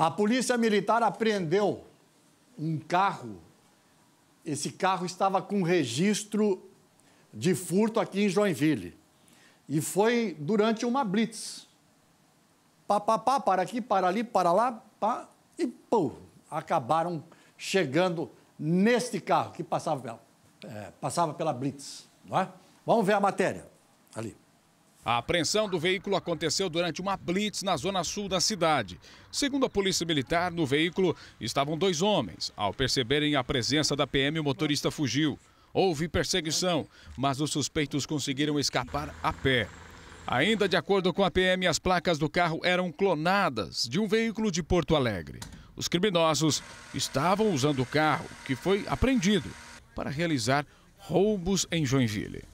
A polícia militar apreendeu um carro. Esse carro estava com registro de furto aqui em Joinville. E foi durante uma blitz. Pá, pá, pá, para aqui, para ali, para lá, pá, e pô, acabaram chegando neste carro que passava pela, é, passava pela blitz. Não é? Vamos ver a matéria ali. A apreensão do veículo aconteceu durante uma blitz na zona sul da cidade. Segundo a Polícia Militar, no veículo estavam dois homens. Ao perceberem a presença da PM, o motorista fugiu. Houve perseguição, mas os suspeitos conseguiram escapar a pé. Ainda de acordo com a PM, as placas do carro eram clonadas de um veículo de Porto Alegre. Os criminosos estavam usando o carro, que foi apreendido, para realizar roubos em Joinville.